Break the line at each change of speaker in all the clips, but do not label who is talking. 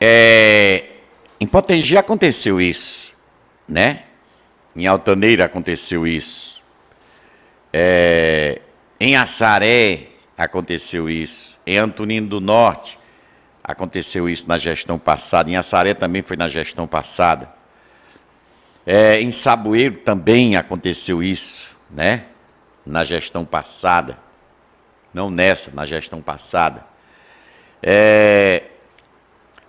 É, em Potengi aconteceu isso, né? Em Altaneira aconteceu isso. É, em Assaré aconteceu isso. Em Antonino do Norte aconteceu isso na gestão passada. Em Assaré também foi na gestão passada. É, em Saboeiro também aconteceu isso, né? Na gestão passada. Não nessa, na gestão passada. É,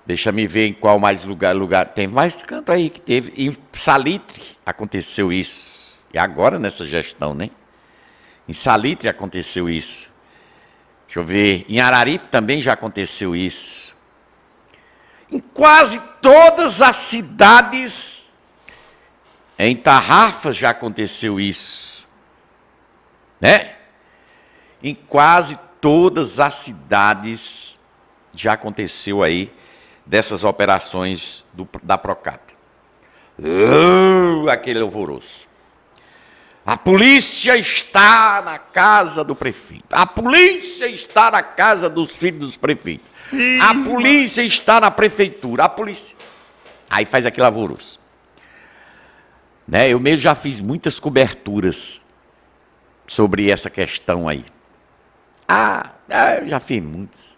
Deixa-me ver em qual mais lugar, lugar tem mais canto aí que teve. Em Salitre aconteceu isso. E é agora nessa gestão, né? Em Salitre aconteceu isso. Deixa eu ver. Em Araripe também já aconteceu isso. Em quase todas as cidades, em Tarrafas já aconteceu isso. Né? Em quase todas as cidades já aconteceu aí dessas operações do, da Procap. Uh, aquele alvoroço. A polícia está na casa do prefeito. A polícia está na casa dos filhos dos prefeitos. A polícia está na prefeitura. A polícia. Aí faz aquele alvoroço. Né? Eu mesmo já fiz muitas coberturas sobre essa questão aí. Ah, ah eu já fiz muitas.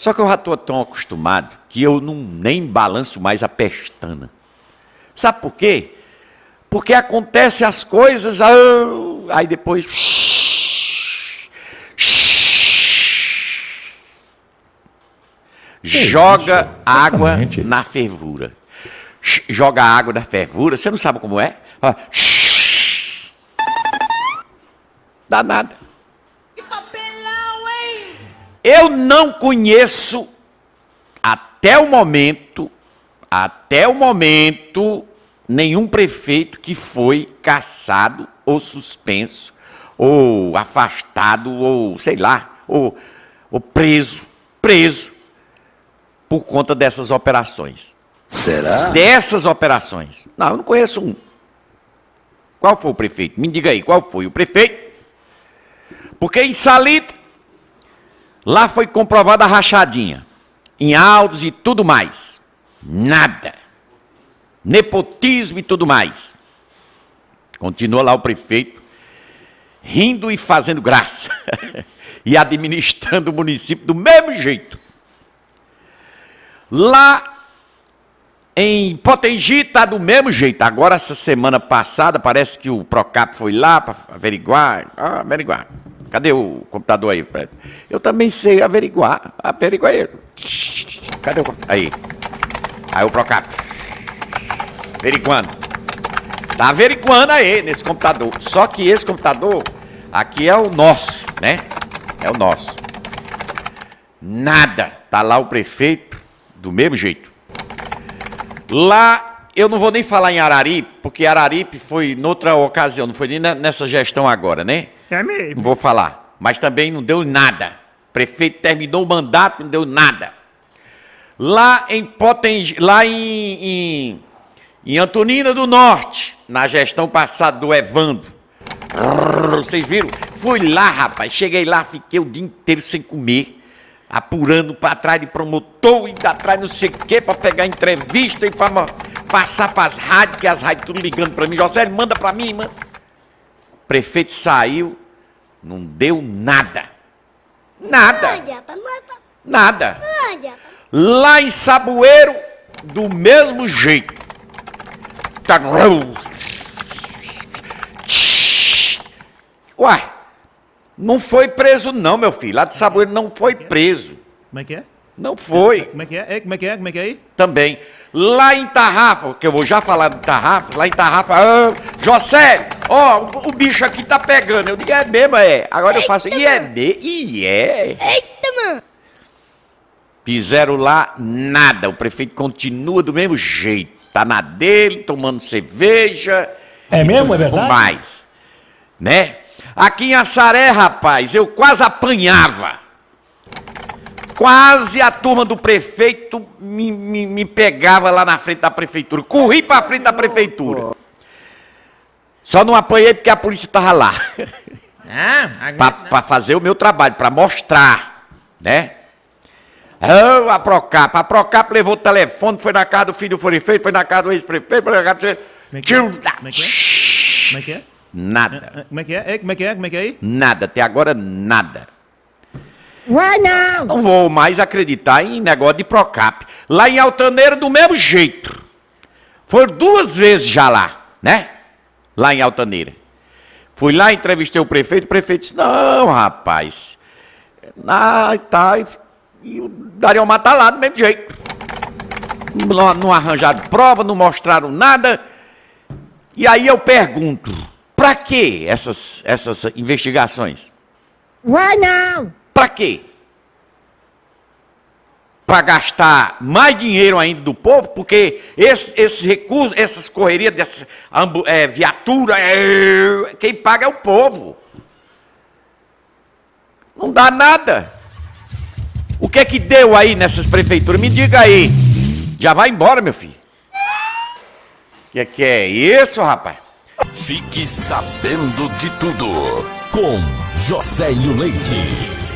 Só que eu já estou tão acostumado que eu não, nem balanço mais a pestana. Sabe por quê? Porque acontecem as coisas, aí depois. joga água na fervura. Joga água na fervura, você não sabe como é? Dá nada. Eu não conheço até o momento, até o momento, nenhum prefeito que foi caçado ou suspenso ou afastado ou sei lá, ou, ou preso, preso por conta dessas operações. Será? Dessas operações. Não, eu não conheço um. Qual foi o prefeito? Me diga aí, qual foi o prefeito? Porque em Salito Lá foi comprovada a rachadinha, em autos e tudo mais. Nada. Nepotismo e tudo mais. Continua lá o prefeito, rindo e fazendo graça, e administrando o município do mesmo jeito. Lá em Potengi está do mesmo jeito. Agora, essa semana passada, parece que o Procap foi lá para averiguar. Ah, averiguar. Cadê o computador aí, preto? Eu também sei averiguar. Averiguar ele. Cadê o Aí. Aí o Procap. Averiguando. Tá averiguando aí nesse computador. Só que esse computador aqui é o nosso, né? É o nosso. Nada. Tá lá o prefeito do mesmo jeito. Lá eu não vou nem falar em Araripe, porque Araripe foi noutra ocasião, não foi nem nessa gestão agora, né? É mesmo. vou falar. Mas também não deu nada. O prefeito terminou o mandato, não deu nada. Lá em Potengi, lá em, em, em Antonina do Norte, na gestão passada do Evando Vocês viram? Fui lá, rapaz. Cheguei lá, fiquei o dia inteiro sem comer apurando para trás de promotor e para trás não sei o quê, para pegar entrevista e para passar para as rádios, que as rádios tudo ligando para mim. José, manda para mim, manda prefeito saiu, não deu nada. Nada. Nada. Lá em Saboeiro, do mesmo jeito. Tá... Uai, não foi preso não, meu filho. Lá de Saboeiro não foi preso. Como é que é? Não foi. Como é que é? é? Como é que é? Como é que é aí? Também. Lá em Tarrafa, que eu vou já falar de Tarrafa, lá em Tarrafa, ah, José, Ó, oh, o, bicho aqui tá pegando. Eu digo, é mesmo, é. Agora Eita, eu faço, e é mesmo, e é. Eita, mano. Fizeram lá nada. O prefeito continua do mesmo jeito. Tá na dele, tomando cerveja. É mesmo, é verdade? mais. Né? Aqui em Assaré, rapaz, eu quase apanhava. Quase a turma do prefeito me, me, me pegava lá na frente da prefeitura. Corri pra frente da prefeitura. Só não apanhei porque a polícia estava lá. Ah, para fazer o meu trabalho, para mostrar, né? Ah, a Procap, a Procap levou o telefone, foi na casa do filho do prefeito, foi na casa do ex-prefeito, foi na casa do... Como Tio... Como é que é? Nada. Como é que é? Como é que é? Como é que é? Nada, até agora nada. Vai não! Não vou mais acreditar em negócio de Procap. Lá em Altaneiro, do mesmo jeito. Foram duas vezes já lá, né? lá em Altaneira. Fui lá, entrevistei o prefeito, o prefeito disse, não, rapaz, ah, tá, e, o Darião Mata tá lá do mesmo jeito. Não, não arranjaram prova, não mostraram nada. E aí eu pergunto, para que essas, essas investigações? Vai não! Para quê? para gastar mais dinheiro ainda do povo, porque esses esse recursos, essas correrias, dessa é, viatura, é, quem paga é o povo. Não dá nada. O que é que deu aí nessas prefeituras? Me diga aí. Já vai embora, meu filho. O que, é que é isso, rapaz? Fique sabendo de tudo com Josélio Leite.